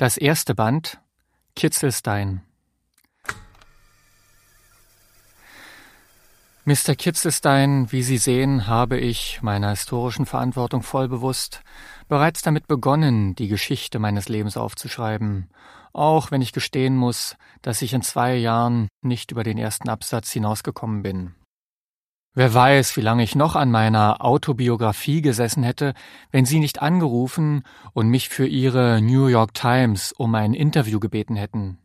Das erste Band Kitzelstein Mr. Kitzelstein, wie Sie sehen, habe ich, meiner historischen Verantwortung voll bewusst, bereits damit begonnen, die Geschichte meines Lebens aufzuschreiben, auch wenn ich gestehen muss, dass ich in zwei Jahren nicht über den ersten Absatz hinausgekommen bin. Wer weiß, wie lange ich noch an meiner Autobiografie gesessen hätte, wenn Sie nicht angerufen und mich für Ihre New York Times um ein Interview gebeten hätten.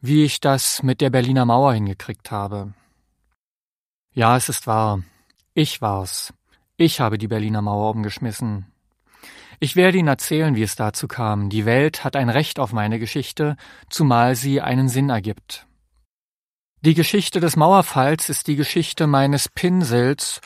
Wie ich das mit der Berliner Mauer hingekriegt habe. Ja, es ist wahr. Ich war's. Ich habe die Berliner Mauer umgeschmissen. Ich werde Ihnen erzählen, wie es dazu kam. Die Welt hat ein Recht auf meine Geschichte, zumal sie einen Sinn ergibt. Die Geschichte des Mauerfalls ist die Geschichte meines Pinsels,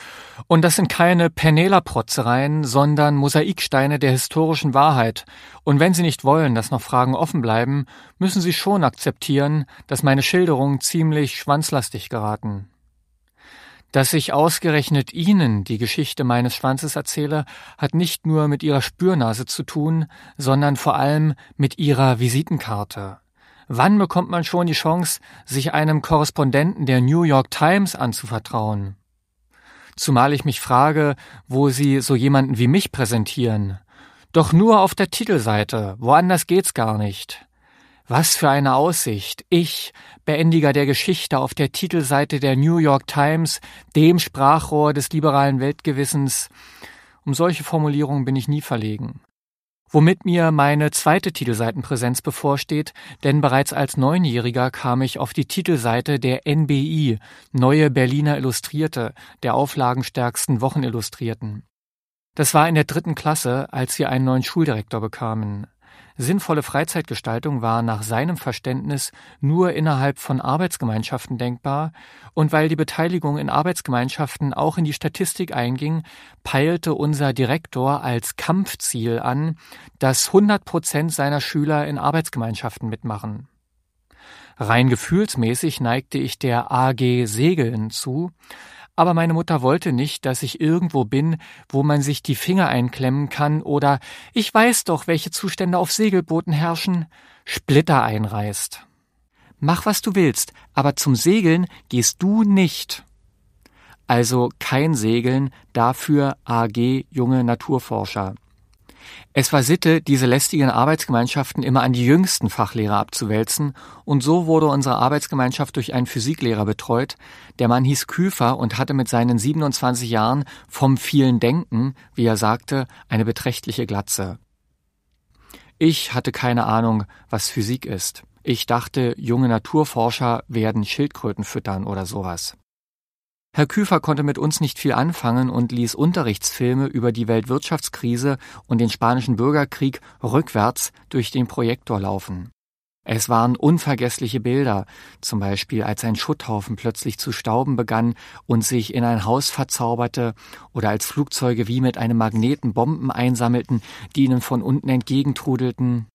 und das sind keine Penela-Protzereien, sondern Mosaiksteine der historischen Wahrheit, und wenn Sie nicht wollen, dass noch Fragen offen bleiben, müssen Sie schon akzeptieren, dass meine Schilderungen ziemlich schwanzlastig geraten. Dass ich ausgerechnet Ihnen die Geschichte meines Schwanzes erzähle, hat nicht nur mit Ihrer Spürnase zu tun, sondern vor allem mit Ihrer Visitenkarte. Wann bekommt man schon die Chance, sich einem Korrespondenten der New York Times anzuvertrauen? Zumal ich mich frage, wo sie so jemanden wie mich präsentieren. Doch nur auf der Titelseite, woanders geht's gar nicht. Was für eine Aussicht. Ich, Beendiger der Geschichte auf der Titelseite der New York Times, dem Sprachrohr des liberalen Weltgewissens. Um solche Formulierungen bin ich nie verlegen womit mir meine zweite Titelseitenpräsenz bevorsteht, denn bereits als Neunjähriger kam ich auf die Titelseite der NBI, Neue Berliner Illustrierte, der auflagenstärksten Wochenillustrierten. Das war in der dritten Klasse, als wir einen neuen Schuldirektor bekamen. Sinnvolle Freizeitgestaltung war nach seinem Verständnis nur innerhalb von Arbeitsgemeinschaften denkbar, und weil die Beteiligung in Arbeitsgemeinschaften auch in die Statistik einging, peilte unser Direktor als Kampfziel an, dass 100 Prozent seiner Schüler in Arbeitsgemeinschaften mitmachen. Rein gefühlsmäßig neigte ich der AG Segeln zu, aber meine Mutter wollte nicht, dass ich irgendwo bin, wo man sich die Finger einklemmen kann oder ich weiß doch, welche Zustände auf Segelbooten herrschen, Splitter einreißt. Mach, was du willst, aber zum Segeln gehst du nicht. Also kein Segeln, dafür AG junge Naturforscher. Es war Sitte, diese lästigen Arbeitsgemeinschaften immer an die jüngsten Fachlehrer abzuwälzen, und so wurde unsere Arbeitsgemeinschaft durch einen Physiklehrer betreut. Der Mann hieß Küfer und hatte mit seinen 27 Jahren vom vielen Denken, wie er sagte, eine beträchtliche Glatze. Ich hatte keine Ahnung, was Physik ist. Ich dachte, junge Naturforscher werden Schildkröten füttern oder sowas. Herr Küfer konnte mit uns nicht viel anfangen und ließ Unterrichtsfilme über die Weltwirtschaftskrise und den spanischen Bürgerkrieg rückwärts durch den Projektor laufen. Es waren unvergessliche Bilder, zum Beispiel als ein Schutthaufen plötzlich zu stauben begann und sich in ein Haus verzauberte, oder als Flugzeuge wie mit einem Magneten Bomben einsammelten, die ihnen von unten entgegentrudelten.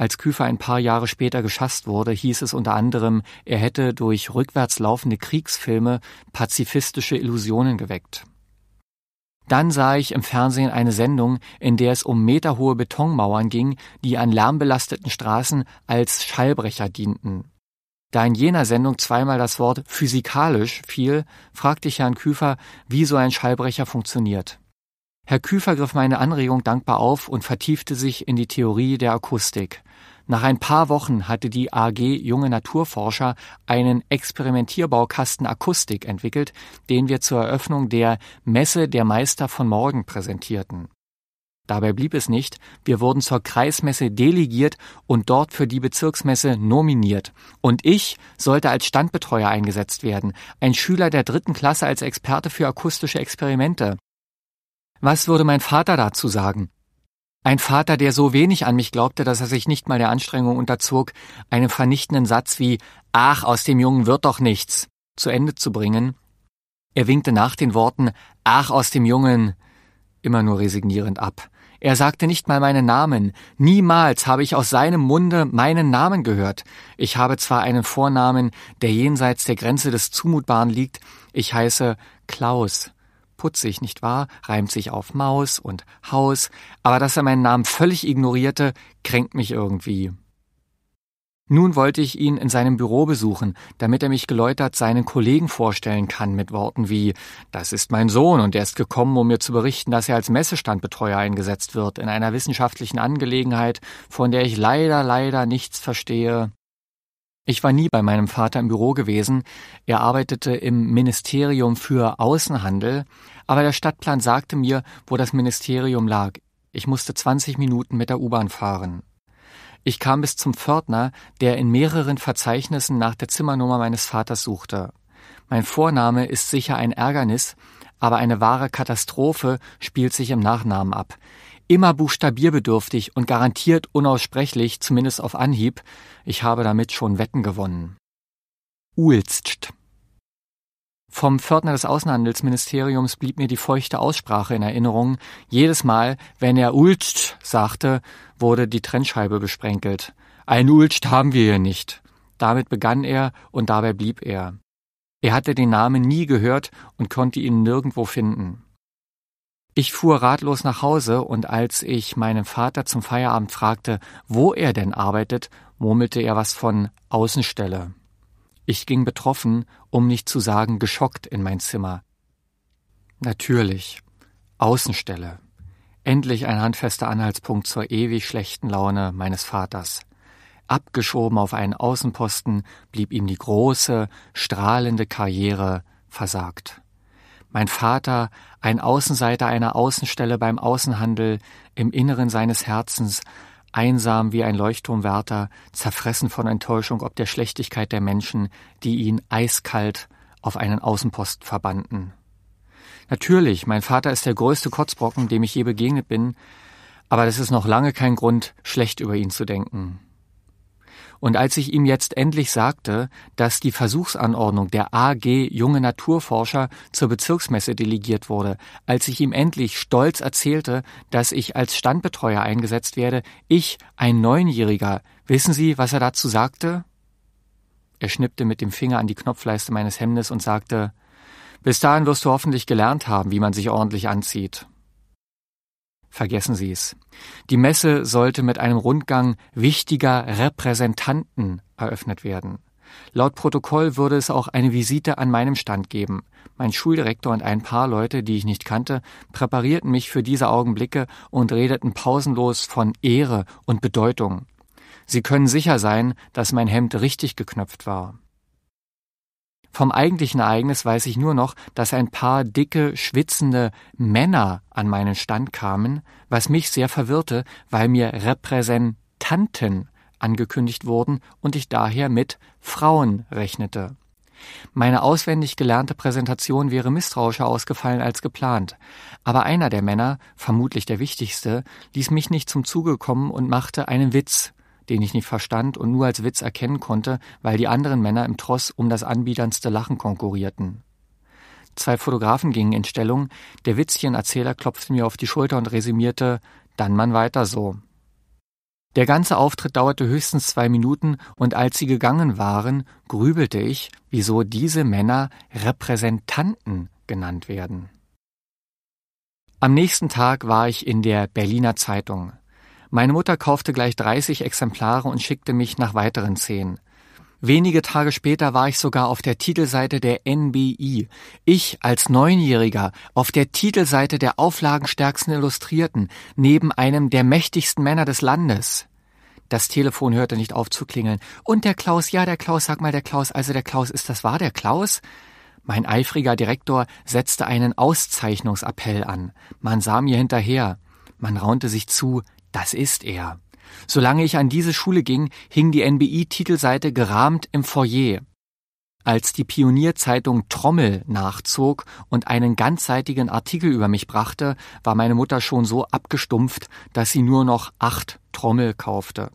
Als Küfer ein paar Jahre später geschasst wurde, hieß es unter anderem, er hätte durch rückwärts laufende Kriegsfilme pazifistische Illusionen geweckt. Dann sah ich im Fernsehen eine Sendung, in der es um meterhohe Betonmauern ging, die an lärmbelasteten Straßen als Schallbrecher dienten. Da in jener Sendung zweimal das Wort physikalisch fiel, fragte ich Herrn Küfer, wie so ein Schallbrecher funktioniert. Herr Küfer griff meine Anregung dankbar auf und vertiefte sich in die Theorie der Akustik. Nach ein paar Wochen hatte die AG Junge Naturforscher einen Experimentierbaukasten Akustik entwickelt, den wir zur Eröffnung der Messe der Meister von Morgen präsentierten. Dabei blieb es nicht, wir wurden zur Kreismesse delegiert und dort für die Bezirksmesse nominiert. Und ich sollte als Standbetreuer eingesetzt werden, ein Schüler der dritten Klasse als Experte für akustische Experimente, was würde mein Vater dazu sagen? Ein Vater, der so wenig an mich glaubte, dass er sich nicht mal der Anstrengung unterzog, einen vernichtenden Satz wie Ach, aus dem Jungen wird doch nichts zu Ende zu bringen. Er winkte nach den Worten Ach, aus dem Jungen immer nur resignierend ab. Er sagte nicht mal meinen Namen. Niemals habe ich aus seinem Munde meinen Namen gehört. Ich habe zwar einen Vornamen, der jenseits der Grenze des Zumutbaren liegt. Ich heiße Klaus putzig, nicht wahr? Reimt sich auf Maus und Haus, aber dass er meinen Namen völlig ignorierte, kränkt mich irgendwie. Nun wollte ich ihn in seinem Büro besuchen, damit er mich geläutert seinen Kollegen vorstellen kann mit Worten wie Das ist mein Sohn und er ist gekommen, um mir zu berichten, dass er als Messestandbetreuer eingesetzt wird in einer wissenschaftlichen Angelegenheit, von der ich leider, leider nichts verstehe. Ich war nie bei meinem Vater im Büro gewesen. Er arbeitete im Ministerium für Außenhandel, aber der Stadtplan sagte mir, wo das Ministerium lag. Ich musste 20 Minuten mit der U-Bahn fahren. Ich kam bis zum Pförtner, der in mehreren Verzeichnissen nach der Zimmernummer meines Vaters suchte. Mein Vorname ist sicher ein Ärgernis, aber eine wahre Katastrophe spielt sich im Nachnamen ab immer buchstabierbedürftig und garantiert unaussprechlich, zumindest auf Anhieb. Ich habe damit schon Wetten gewonnen. Uhlst. Vom Pförtner des Außenhandelsministeriums blieb mir die feuchte Aussprache in Erinnerung. Jedes Mal, wenn er Ulst sagte, wurde die Trennscheibe besprenkelt. Ein Ulst haben wir hier nicht. Damit begann er und dabei blieb er. Er hatte den Namen nie gehört und konnte ihn nirgendwo finden. Ich fuhr ratlos nach Hause und als ich meinen Vater zum Feierabend fragte, wo er denn arbeitet, murmelte er was von Außenstelle. Ich ging betroffen, um nicht zu sagen geschockt, in mein Zimmer. Natürlich. Außenstelle. Endlich ein handfester Anhaltspunkt zur ewig schlechten Laune meines Vaters. Abgeschoben auf einen Außenposten blieb ihm die große, strahlende Karriere versagt mein Vater, ein Außenseiter einer Außenstelle beim Außenhandel, im Inneren seines Herzens, einsam wie ein Leuchtturmwärter, zerfressen von Enttäuschung ob der Schlechtigkeit der Menschen, die ihn eiskalt auf einen Außenpost verbannten. Natürlich, mein Vater ist der größte Kotzbrocken, dem ich je begegnet bin, aber das ist noch lange kein Grund, schlecht über ihn zu denken. Und als ich ihm jetzt endlich sagte, dass die Versuchsanordnung der AG Junge Naturforscher zur Bezirksmesse delegiert wurde, als ich ihm endlich stolz erzählte, dass ich als Standbetreuer eingesetzt werde, ich, ein Neunjähriger, wissen Sie, was er dazu sagte? Er schnippte mit dem Finger an die Knopfleiste meines Hemdes und sagte Bis dahin wirst du hoffentlich gelernt haben, wie man sich ordentlich anzieht. Vergessen Sie es. Die Messe sollte mit einem Rundgang wichtiger Repräsentanten eröffnet werden. Laut Protokoll würde es auch eine Visite an meinem Stand geben. Mein Schuldirektor und ein paar Leute, die ich nicht kannte, präparierten mich für diese Augenblicke und redeten pausenlos von Ehre und Bedeutung. Sie können sicher sein, dass mein Hemd richtig geknöpft war. Vom eigentlichen Ereignis weiß ich nur noch, dass ein paar dicke, schwitzende Männer an meinen Stand kamen, was mich sehr verwirrte, weil mir Repräsentanten angekündigt wurden und ich daher mit Frauen rechnete. Meine auswendig gelernte Präsentation wäre misstrauischer ausgefallen als geplant, aber einer der Männer, vermutlich der wichtigste, ließ mich nicht zum Zuge kommen und machte einen Witz, den ich nicht verstand und nur als Witz erkennen konnte, weil die anderen Männer im Tross um das anbiederndste Lachen konkurrierten. Zwei Fotografen gingen in Stellung, der Witzchenerzähler klopfte mir auf die Schulter und resümierte, dann man weiter so. Der ganze Auftritt dauerte höchstens zwei Minuten, und als sie gegangen waren, grübelte ich, wieso diese Männer Repräsentanten genannt werden. Am nächsten Tag war ich in der Berliner Zeitung. Meine Mutter kaufte gleich 30 Exemplare und schickte mich nach weiteren zehn. Wenige Tage später war ich sogar auf der Titelseite der NBI. Ich als Neunjähriger auf der Titelseite der auflagenstärksten Illustrierten, neben einem der mächtigsten Männer des Landes. Das Telefon hörte nicht auf zu klingeln. Und der Klaus, ja, der Klaus, sag mal der Klaus, also der Klaus, ist das wahr, der Klaus? Mein eifriger Direktor setzte einen Auszeichnungsappell an. Man sah mir hinterher. Man raunte sich zu, das ist er. Solange ich an diese Schule ging, hing die NBI-Titelseite gerahmt im Foyer. Als die Pionierzeitung Trommel nachzog und einen ganzseitigen Artikel über mich brachte, war meine Mutter schon so abgestumpft, dass sie nur noch acht Trommel kaufte.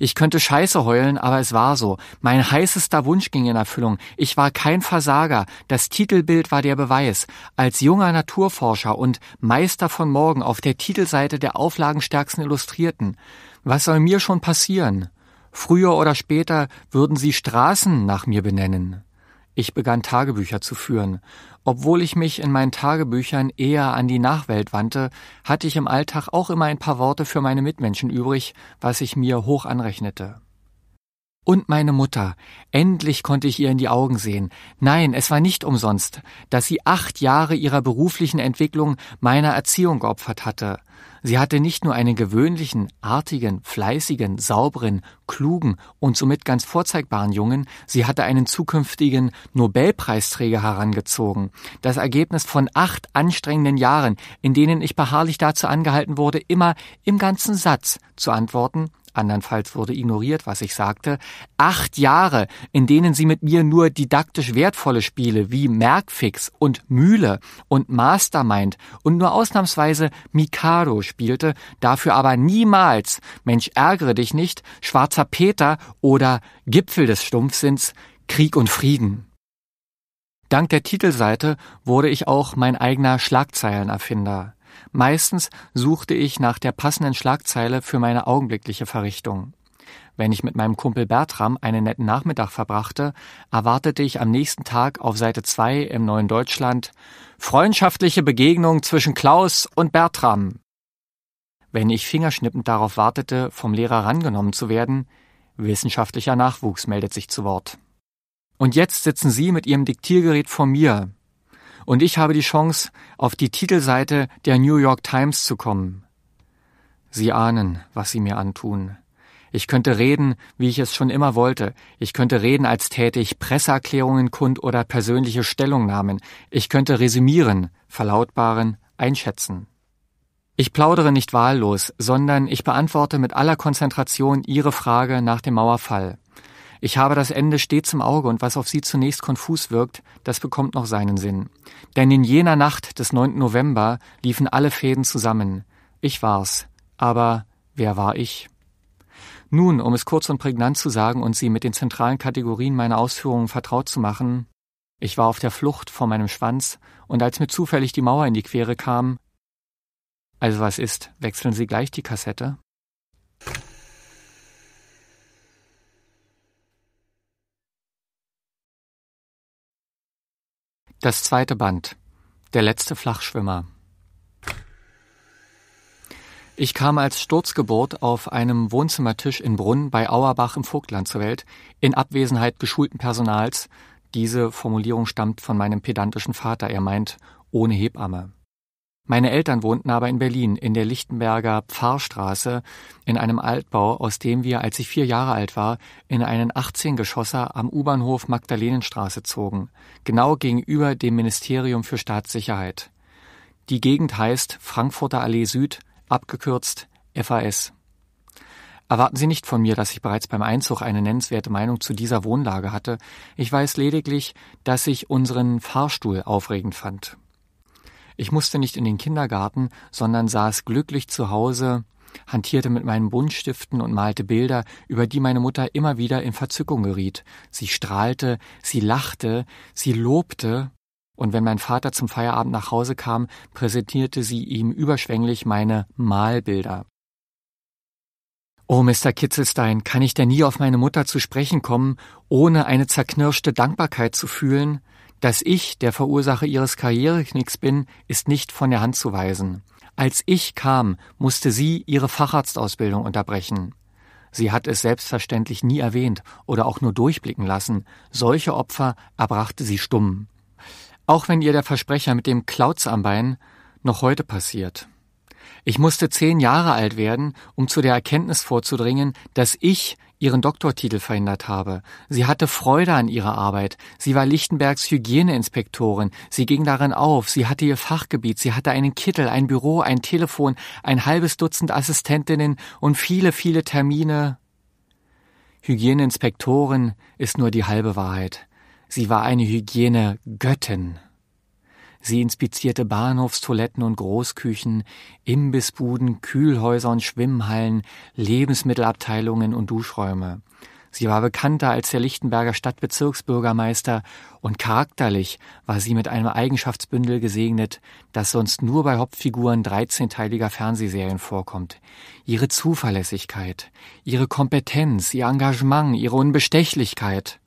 Ich könnte Scheiße heulen, aber es war so. Mein heißester Wunsch ging in Erfüllung. Ich war kein Versager. Das Titelbild war der Beweis. Als junger Naturforscher und Meister von morgen auf der Titelseite der auflagenstärksten Illustrierten. Was soll mir schon passieren? Früher oder später würden sie Straßen nach mir benennen. Ich begann Tagebücher zu führen. Obwohl ich mich in meinen Tagebüchern eher an die Nachwelt wandte, hatte ich im Alltag auch immer ein paar Worte für meine Mitmenschen übrig, was ich mir hoch anrechnete und meine Mutter. Endlich konnte ich ihr in die Augen sehen. Nein, es war nicht umsonst, dass sie acht Jahre ihrer beruflichen Entwicklung meiner Erziehung geopfert hatte. Sie hatte nicht nur einen gewöhnlichen, artigen, fleißigen, sauberen, klugen und somit ganz vorzeigbaren Jungen, sie hatte einen zukünftigen Nobelpreisträger herangezogen. Das Ergebnis von acht anstrengenden Jahren, in denen ich beharrlich dazu angehalten wurde, immer im ganzen Satz zu antworten, andernfalls wurde ignoriert, was ich sagte, acht Jahre, in denen sie mit mir nur didaktisch wertvolle Spiele wie Merkfix und Mühle und Mastermind und nur ausnahmsweise Mikado spielte, dafür aber niemals Mensch ärgere dich nicht, Schwarzer Peter oder Gipfel des Stumpfsinns, Krieg und Frieden. Dank der Titelseite wurde ich auch mein eigener Schlagzeilenerfinder. Meistens suchte ich nach der passenden Schlagzeile für meine augenblickliche Verrichtung. Wenn ich mit meinem Kumpel Bertram einen netten Nachmittag verbrachte, erwartete ich am nächsten Tag auf Seite 2 im Neuen Deutschland Freundschaftliche Begegnung zwischen Klaus und Bertram. Wenn ich fingerschnippend darauf wartete, vom Lehrer rangenommen zu werden, wissenschaftlicher Nachwuchs meldet sich zu Wort. Und jetzt sitzen Sie mit Ihrem Diktiergerät vor mir, und ich habe die Chance, auf die Titelseite der New York Times zu kommen. Sie ahnen, was Sie mir antun. Ich könnte reden, wie ich es schon immer wollte. Ich könnte reden, als täte ich Presseerklärungen kund oder persönliche Stellungnahmen. Ich könnte resümieren, verlautbaren, einschätzen. Ich plaudere nicht wahllos, sondern ich beantworte mit aller Konzentration Ihre Frage nach dem Mauerfall. Ich habe das Ende stets im Auge und was auf sie zunächst konfus wirkt, das bekommt noch seinen Sinn. Denn in jener Nacht des 9. November liefen alle Fäden zusammen. Ich war's. Aber wer war ich? Nun, um es kurz und prägnant zu sagen und Sie mit den zentralen Kategorien meiner Ausführungen vertraut zu machen, ich war auf der Flucht vor meinem Schwanz und als mir zufällig die Mauer in die Quere kam, also was ist, wechseln Sie gleich die Kassette? Das zweite Band. Der letzte Flachschwimmer. Ich kam als Sturzgeburt auf einem Wohnzimmertisch in Brunn bei Auerbach im Vogtland zur Welt, in Abwesenheit geschulten Personals. Diese Formulierung stammt von meinem pedantischen Vater, er meint ohne Hebamme. Meine Eltern wohnten aber in Berlin, in der Lichtenberger Pfarrstraße, in einem Altbau, aus dem wir, als ich vier Jahre alt war, in einen 18-Geschosser am U-Bahnhof Magdalenenstraße zogen, genau gegenüber dem Ministerium für Staatssicherheit. Die Gegend heißt Frankfurter Allee Süd, abgekürzt FAS. Erwarten Sie nicht von mir, dass ich bereits beim Einzug eine nennenswerte Meinung zu dieser Wohnlage hatte. Ich weiß lediglich, dass ich unseren Fahrstuhl aufregend fand. Ich musste nicht in den Kindergarten, sondern saß glücklich zu Hause, hantierte mit meinen Buntstiften und malte Bilder, über die meine Mutter immer wieder in Verzückung geriet. Sie strahlte, sie lachte, sie lobte, und wenn mein Vater zum Feierabend nach Hause kam, präsentierte sie ihm überschwänglich meine Malbilder. Oh, Mr. Kitzelstein, kann ich denn nie auf meine Mutter zu sprechen kommen, ohne eine zerknirschte Dankbarkeit zu fühlen? Dass ich der Verursacher ihres Karriereknicks bin, ist nicht von der Hand zu weisen. Als ich kam, musste sie ihre Facharztausbildung unterbrechen. Sie hat es selbstverständlich nie erwähnt oder auch nur durchblicken lassen. Solche Opfer erbrachte sie stumm. Auch wenn ihr der Versprecher mit dem Klauz am Bein noch heute passiert. Ich musste zehn Jahre alt werden, um zu der Erkenntnis vorzudringen, dass ich ihren Doktortitel verhindert habe. Sie hatte Freude an ihrer Arbeit. Sie war Lichtenbergs Hygieneinspektorin. Sie ging darin auf. Sie hatte ihr Fachgebiet. Sie hatte einen Kittel, ein Büro, ein Telefon, ein halbes Dutzend Assistentinnen und viele, viele Termine. Hygieneinspektorin ist nur die halbe Wahrheit. Sie war eine Hygienegöttin. Sie inspizierte Bahnhofstoiletten und Großküchen, Imbissbuden, Kühlhäuser und Schwimmhallen, Lebensmittelabteilungen und Duschräume. Sie war bekannter als der Lichtenberger Stadtbezirksbürgermeister und charakterlich war sie mit einem Eigenschaftsbündel gesegnet, das sonst nur bei Hauptfiguren 13-teiliger Fernsehserien vorkommt. Ihre Zuverlässigkeit, ihre Kompetenz, ihr Engagement, ihre Unbestechlichkeit.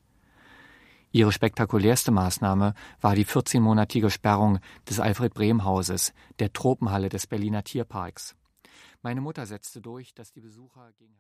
Ihre spektakulärste Maßnahme war die 14-monatige Sperrung des Alfred-Brehm-Hauses, der Tropenhalle des Berliner Tierparks. Meine Mutter setzte durch, dass die Besucher gegen